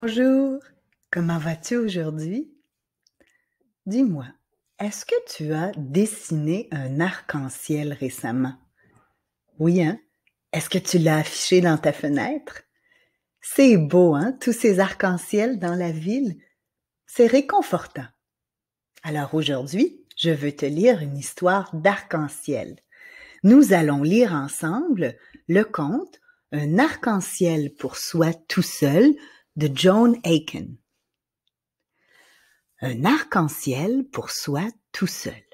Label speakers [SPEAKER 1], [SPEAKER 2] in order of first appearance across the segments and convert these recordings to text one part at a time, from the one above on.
[SPEAKER 1] Bonjour, comment vas-tu aujourd'hui? Dis-moi, est-ce que tu as dessiné un arc-en-ciel récemment? Oui, hein? Est-ce que tu l'as affiché dans ta fenêtre? C'est beau, hein? Tous ces arc en ciel dans la ville. C'est réconfortant. Alors aujourd'hui, je veux te lire une histoire d'arc-en-ciel. Nous allons lire ensemble le conte Un arc-en-ciel pour soi tout seul de Joan Aiken. Un arc-en-ciel pour soi tout seul.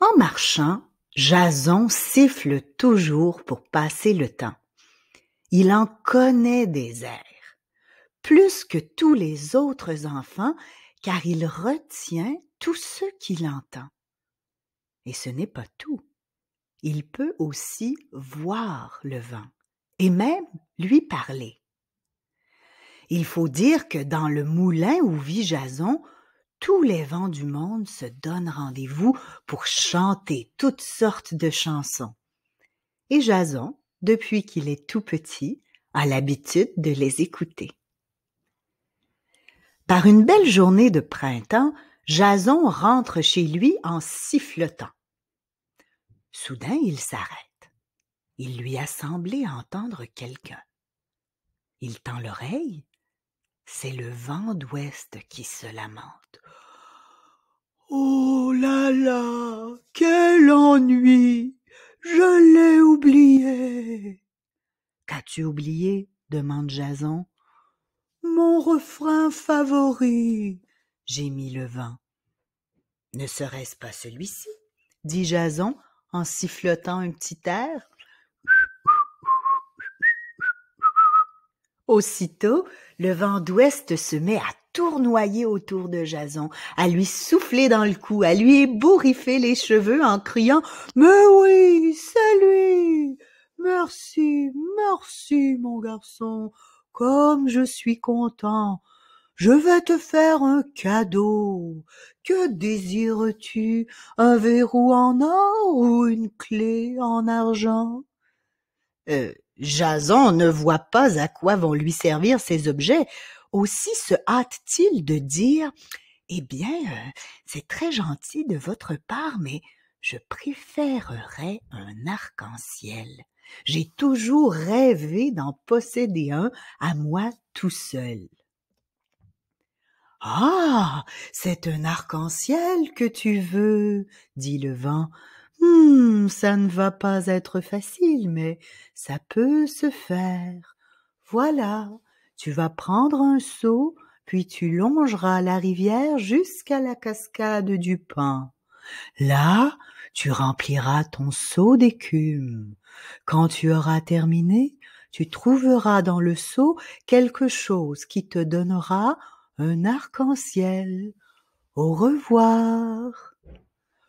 [SPEAKER 1] En marchant, Jason siffle toujours pour passer le temps. Il en connaît des airs, plus que tous les autres enfants, car il retient tout ce qu'il entend. Et ce n'est pas tout. Il peut aussi voir le vent et même lui parler. Il faut dire que dans le moulin où vit Jason, tous les vents du monde se donnent rendez-vous pour chanter toutes sortes de chansons. Et Jason, depuis qu'il est tout petit, a l'habitude de les écouter. Par une belle journée de printemps, Jason rentre chez lui en sifflotant. Soudain, il s'arrête. Il lui a semblé entendre quelqu'un. Il tend l'oreille c'est le vent d'ouest qui se lamente. Oh là là, quel ennui Je l'ai oublié. Qu'as-tu oublié demande Jason. Mon refrain favori, gémit le vent. Ne serait-ce pas celui-ci dit Jason en sifflotant un petit air. Aussitôt, le vent d'ouest se met à tournoyer autour de Jason, à lui souffler dans le cou, à lui ébouriffer les cheveux en criant Mais oui, c'est lui Merci, merci, mon garçon, comme je suis content. Je vais te faire un cadeau. Que désires-tu Un verrou en or ou une clé en argent euh, Jason ne voit pas à quoi vont lui servir ces objets, aussi se hâte-t-il de dire Eh bien, euh, c'est très gentil de votre part, mais je préférerais un arc-en-ciel. J'ai toujours rêvé d'en posséder un à moi tout seul. Ah. C'est un arc-en-ciel que tu veux, dit le vent, Hmm, ça ne va pas être facile, mais ça peut se faire. Voilà, tu vas prendre un seau, puis tu longeras la rivière jusqu'à la cascade du pain. Là, tu rempliras ton seau d'écume. Quand tu auras terminé, tu trouveras dans le seau quelque chose qui te donnera un arc-en-ciel. Au revoir.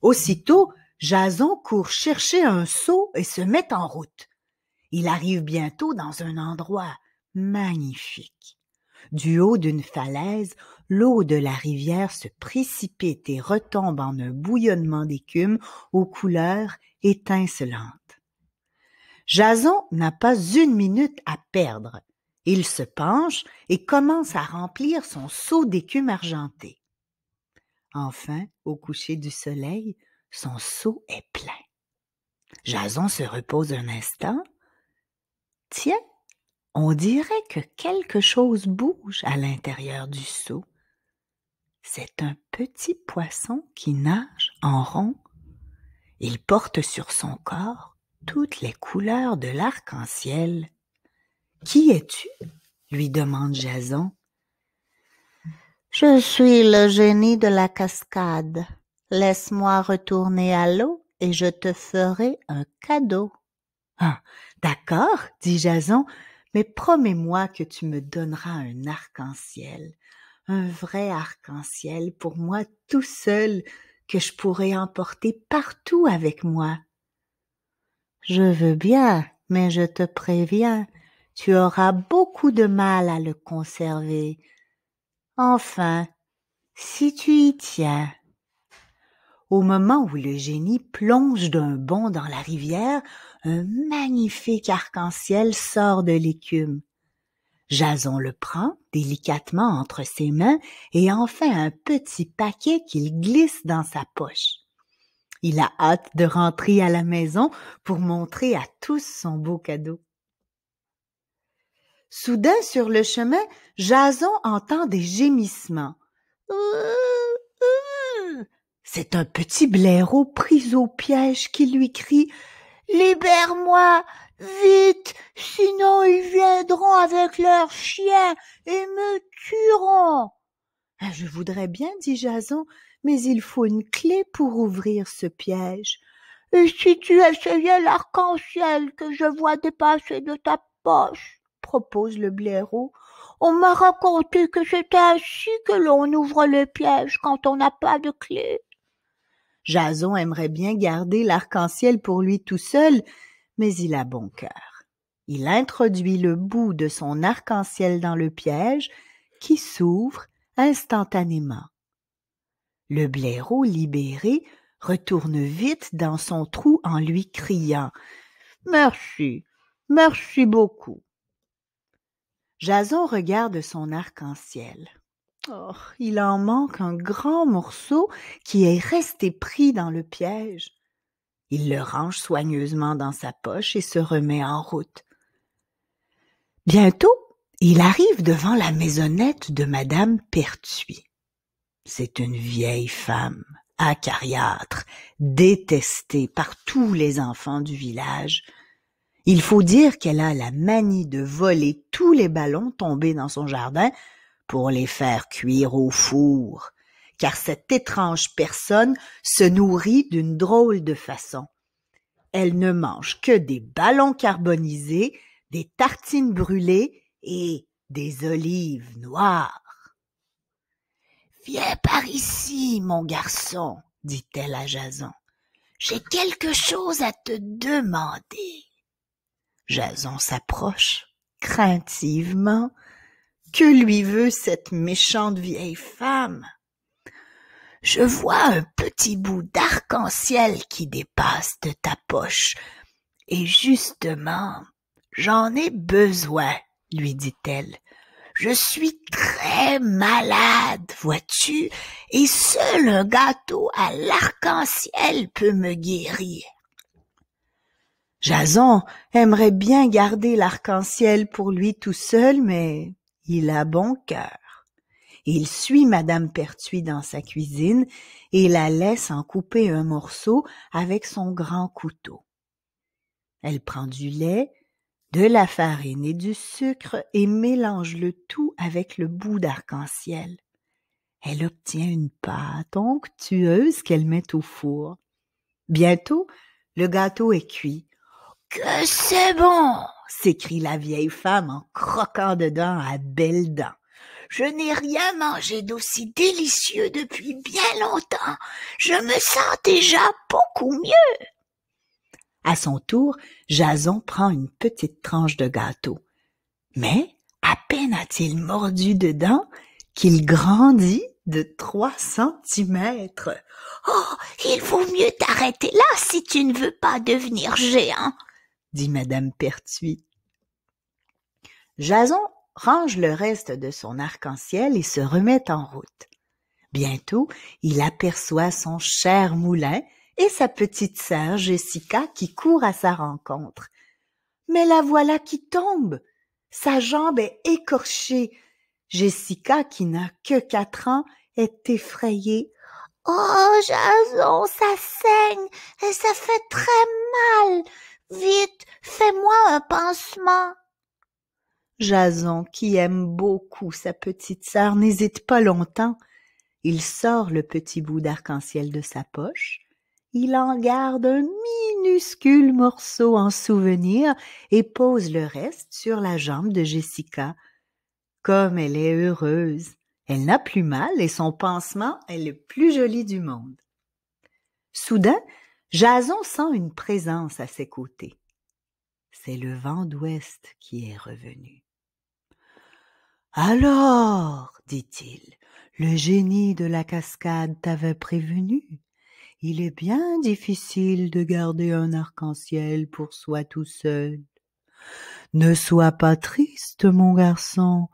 [SPEAKER 1] Aussitôt, Jason court chercher un seau et se met en route. Il arrive bientôt dans un endroit magnifique. Du haut d'une falaise, l'eau de la rivière se précipite et retombe en un bouillonnement d'écume aux couleurs étincelantes. Jason n'a pas une minute à perdre. Il se penche et commence à remplir son seau d'écume argentée. Enfin, au coucher du soleil, son seau est plein. Jason se repose un instant. Tiens, on dirait que quelque chose bouge à l'intérieur du seau. C'est un petit poisson qui nage en rond. Il porte sur son corps toutes les couleurs de l'arc-en-ciel. Qui es-tu lui demande Jason. Je suis le génie de la cascade, Laisse-moi retourner à l'eau et je te ferai un cadeau. Ah, d'accord, dit Jason, mais promets-moi que tu me donneras un arc-en-ciel, un vrai arc-en-ciel pour moi tout seul, que je pourrai emporter partout avec moi. Je veux bien, mais je te préviens, tu auras beaucoup de mal à le conserver. Enfin, si tu y tiens au moment où le génie plonge d'un bond dans la rivière, un magnifique arc-en-ciel sort de l'écume. Jason le prend délicatement entre ses mains et en fait un petit paquet qu'il glisse dans sa poche. Il a hâte de rentrer à la maison pour montrer à tous son beau cadeau. Soudain, sur le chemin, Jason entend des gémissements. C'est un petit blaireau pris au piège qui lui crie Libère-moi, vite, sinon ils viendront avec leurs chiens et me tueront. Ah, je voudrais bien, dit Jason, mais il faut une clé pour ouvrir ce piège. Et si tu essayais l'arc-en-ciel que je vois dépasser de ta poche, propose le blaireau, on m'a raconté que c'est ainsi que l'on ouvre le piège quand on n'a pas de clé. Jason aimerait bien garder l'arc-en-ciel pour lui tout seul, mais il a bon cœur. Il introduit le bout de son arc-en-ciel dans le piège, qui s'ouvre instantanément. Le blaireau libéré retourne vite dans son trou en lui criant Merci, merci beaucoup. Jason regarde son arc-en-ciel. Oh, il en manque un grand morceau qui est resté pris dans le piège. Il le range soigneusement dans sa poche et se remet en route. Bientôt, il arrive devant la maisonnette de madame Pertuis. C'est une vieille femme, acariâtre, détestée par tous les enfants du village. Il faut dire qu'elle a la manie de voler tous les ballons tombés dans son jardin pour les faire cuire au four, car cette étrange personne se nourrit d'une drôle de façon. Elle ne mange que des ballons carbonisés, des tartines brûlées et des olives noires. Viens par ici, mon garçon, dit-elle à Jason. J'ai quelque chose à te demander. Jason s'approche craintivement que lui veut cette méchante vieille femme? Je vois un petit bout d'arc-en-ciel qui dépasse de ta poche. Et justement, j'en ai besoin, lui dit-elle. Je suis très malade, vois-tu, et seul un gâteau à l'arc-en-ciel peut me guérir. Jason aimerait bien garder l'arc-en-ciel pour lui tout seul, mais il a bon cœur. Il suit madame Pertuis dans sa cuisine et la laisse en couper un morceau avec son grand couteau. Elle prend du lait, de la farine et du sucre et mélange le tout avec le bout d'arc-en-ciel. Elle obtient une pâte onctueuse qu'elle met au four. Bientôt, le gâteau est cuit. Que c'est bon! s'écrie la vieille femme en croquant dedans à belles dents. Je n'ai rien mangé d'aussi délicieux depuis bien longtemps. Je me sens déjà beaucoup mieux. À son tour, Jason prend une petite tranche de gâteau. Mais, à peine a-t-il mordu dedans qu'il grandit de trois centimètres. Oh, il vaut mieux t'arrêter là si tu ne veux pas devenir géant dit madame Pertuis. Jason range le reste de son arc-en-ciel et se remet en route. Bientôt, il aperçoit son cher moulin et sa petite sœur Jessica qui court à sa rencontre. Mais la voilà qui tombe. Sa jambe est écorchée. Jessica, qui n'a que quatre ans, est effrayée. Oh, Jason, ça saigne et ça fait très mal. Vite, fais-moi un pansement. Jason, qui aime beaucoup sa petite sœur, n'hésite pas longtemps. Il sort le petit bout d'arc-en-ciel de sa poche, il en garde un minuscule morceau en souvenir et pose le reste sur la jambe de Jessica. Comme elle est heureuse, elle n'a plus mal et son pansement est le plus joli du monde. Soudain, Jason sent une présence à ses côtés. C'est le vent d'ouest qui est revenu. Alors, dit-il, le génie de la cascade t'avait prévenu. Il est bien difficile de garder un arc-en-ciel pour soi tout seul. Ne sois pas triste, mon garçon.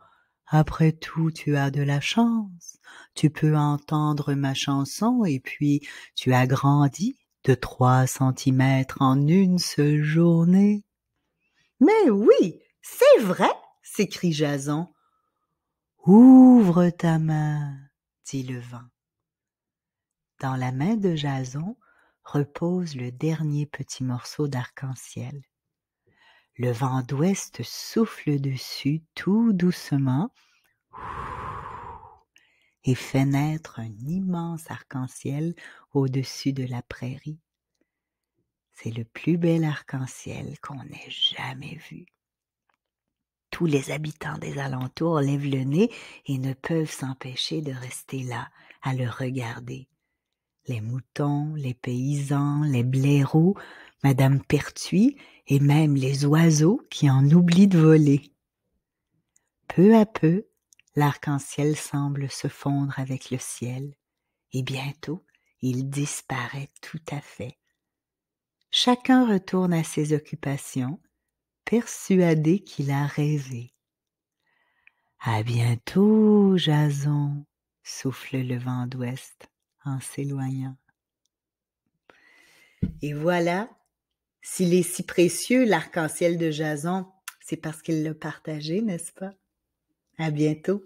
[SPEAKER 1] Après tout, tu as de la chance. Tu peux entendre ma chanson et puis tu as grandi de centimètres en une seule journée. Mais oui, c'est vrai, s'écrie Jason. Ouvre ta main, dit le vent. Dans la main de Jason repose le dernier petit morceau d'arc-en-ciel. Le vent d'ouest souffle dessus tout doucement et fait naître un immense arc-en-ciel au-dessus de la prairie. C'est le plus bel arc-en-ciel qu'on ait jamais vu. Tous les habitants des alentours lèvent le nez et ne peuvent s'empêcher de rester là, à le regarder. Les moutons, les paysans, les blaireaux, Madame Pertuis et même les oiseaux qui en oublient de voler. Peu à peu, l'arc-en-ciel semble se fondre avec le ciel, et bientôt il disparaît tout à fait. Chacun retourne à ses occupations, persuadé qu'il a rêvé. À bientôt, Jason, souffle le vent d'ouest en s'éloignant. Et voilà, s'il est si précieux, l'arc-en-ciel de Jason, c'est parce qu'il l'a partagé, n'est-ce pas? À bientôt.